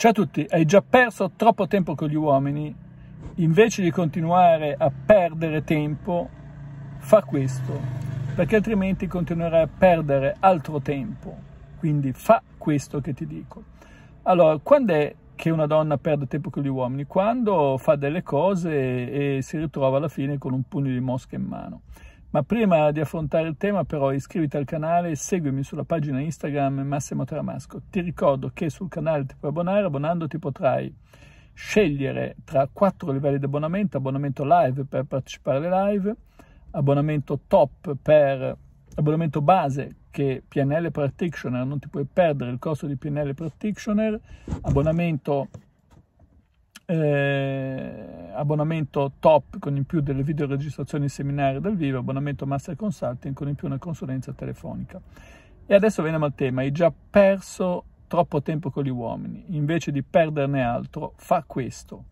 Ciao a tutti, hai già perso troppo tempo con gli uomini? Invece di continuare a perdere tempo, fa questo, perché altrimenti continuerai a perdere altro tempo. Quindi fa questo che ti dico. Allora, quando è che una donna perde tempo con gli uomini? Quando fa delle cose e si ritrova alla fine con un pugno di mosca in mano. Ma prima di affrontare il tema però iscriviti al canale e seguimi sulla pagina Instagram Massimo Tramasco. Ti ricordo che sul canale ti puoi abbonare, abbonandoti potrai scegliere tra quattro livelli di abbonamento, abbonamento live per partecipare alle live, abbonamento top per abbonamento base che PNL Practitioner, non ti puoi perdere il corso di PNL Practitioner, abbonamento eh, abbonamento top con in più delle videoregistrazioni seminari dal vivo, abbonamento master consulting con in più una consulenza telefonica. E adesso veniamo al tema, hai già perso troppo tempo con gli uomini, invece di perderne altro, fa questo.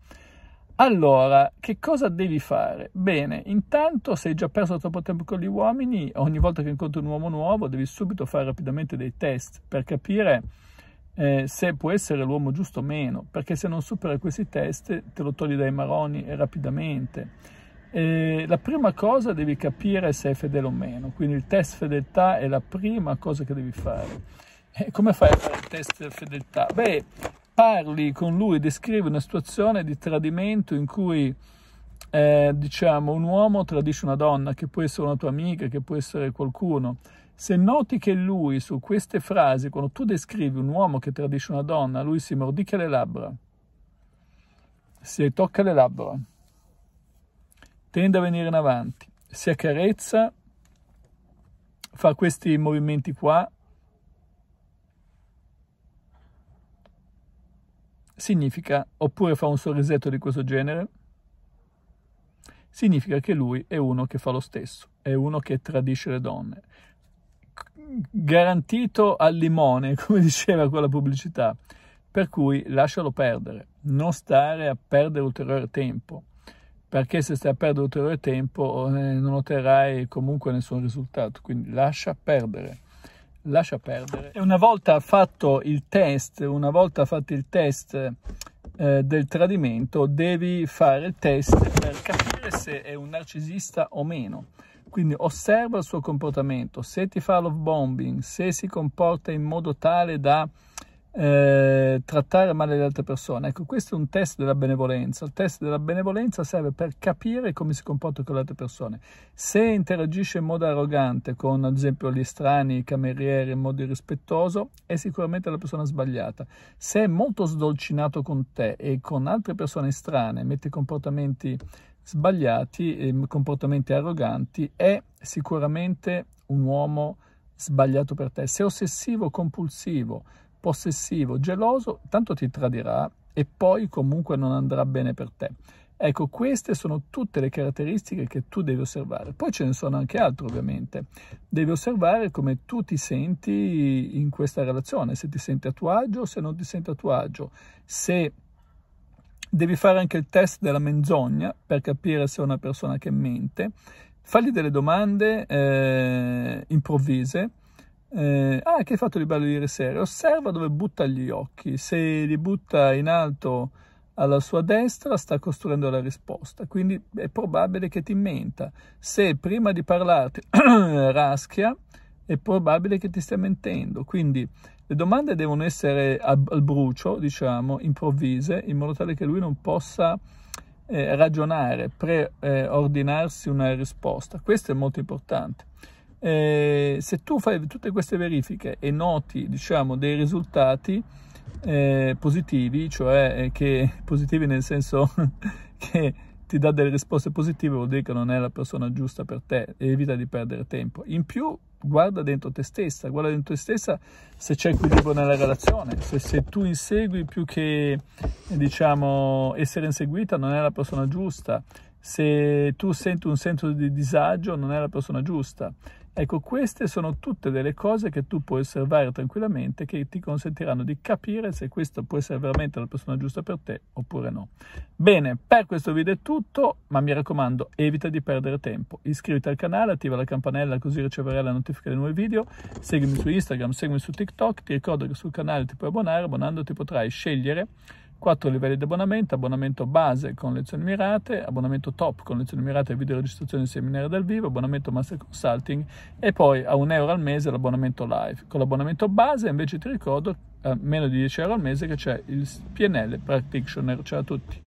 Allora, che cosa devi fare? Bene, intanto se hai già perso troppo tempo con gli uomini, ogni volta che incontri un uomo nuovo devi subito fare rapidamente dei test per capire eh, se può essere l'uomo giusto o meno, perché se non supera questi test te lo togli dai maroni rapidamente. Eh, la prima cosa devi capire se è fedele o meno, quindi il test fedeltà è la prima cosa che devi fare. E eh, come fai a fare il test fedeltà? Beh, parli con lui, descrivi una situazione di tradimento in cui eh, diciamo, un uomo tradisce una donna, che può essere una tua amica, che può essere qualcuno, se noti che lui su queste frasi, quando tu descrivi un uomo che tradisce una donna, lui si mordicchia le labbra, si tocca le labbra, tende a venire in avanti, si accarezza, fa questi movimenti qua, significa, oppure fa un sorrisetto di questo genere, significa che lui è uno che fa lo stesso, è uno che tradisce le donne. Garantito al limone, come diceva quella pubblicità, per cui lascialo perdere, non stare a perdere ulteriore tempo, perché se stai a perdere ulteriore tempo eh, non otterrai comunque nessun risultato, quindi lascia perdere lascia perdere. E una volta fatto il test, una volta fatto il test eh, del tradimento devi fare il test per capire se è un narcisista o meno. Quindi osserva il suo comportamento, se ti fa love bombing, se si comporta in modo tale da eh, trattare male le altre persone. Ecco, questo è un test della benevolenza. Il test della benevolenza serve per capire come si comporta con le altre persone. Se interagisce in modo arrogante con, ad esempio, gli strani, i camerieri, in modo irrispettoso, è sicuramente la persona sbagliata. Se è molto sdolcinato con te e con altre persone strane, mette comportamenti sbagliati, comportamenti arroganti, è sicuramente un uomo sbagliato per te. Se è ossessivo, compulsivo, possessivo, geloso, tanto ti tradirà e poi comunque non andrà bene per te. Ecco, queste sono tutte le caratteristiche che tu devi osservare. Poi ce ne sono anche altre, ovviamente. Devi osservare come tu ti senti in questa relazione, se ti senti a tuo agio o se non ti senti a tuo agio, se devi fare anche il test della menzogna per capire se è una persona che mente. Fagli delle domande eh, improvvise eh, ah, che hai fatto di bello ieri sera? Osserva dove butta gli occhi. Se li butta in alto alla sua destra, sta costruendo la risposta. Quindi è probabile che ti menta. Se prima di parlarti raschia, è probabile che ti stia mentendo. Quindi le domande devono essere al, al brucio, diciamo, improvvise, in modo tale che lui non possa eh, ragionare, preordinarsi eh, una risposta. Questo è molto importante eh, se tu fai tutte queste verifiche e noti diciamo, dei risultati eh, positivi, cioè eh, che, positivi nel senso che ti dà delle risposte positive, vuol dire che non è la persona giusta per te evita di perdere tempo. In più, guarda dentro te stessa, guarda dentro te stessa se c'è equilibrio nella relazione, se, se, tu insegui più che diciamo essere inseguita non è la persona giusta, se tu senti un senso di disagio non è la persona giusta. Ecco, queste sono tutte delle cose che tu puoi osservare tranquillamente che ti consentiranno di capire se questa può essere veramente la persona giusta per te oppure no. Bene, per questo video è tutto, ma mi raccomando, evita di perdere tempo. Iscriviti al canale, attiva la campanella così riceverai la notifica dei nuovi video. Seguimi su Instagram, seguimi su TikTok. Ti ricordo che sul canale ti puoi abbonare, abbonando ti potrai scegliere 4 livelli di abbonamento, abbonamento base con lezioni mirate, abbonamento top con lezioni mirate e registrazione e seminari dal vivo, abbonamento master consulting e poi a un euro al mese l'abbonamento live. Con l'abbonamento base invece ti ricordo a eh, meno di 10 euro al mese che c'è il PNL Practitioner. Ciao a tutti!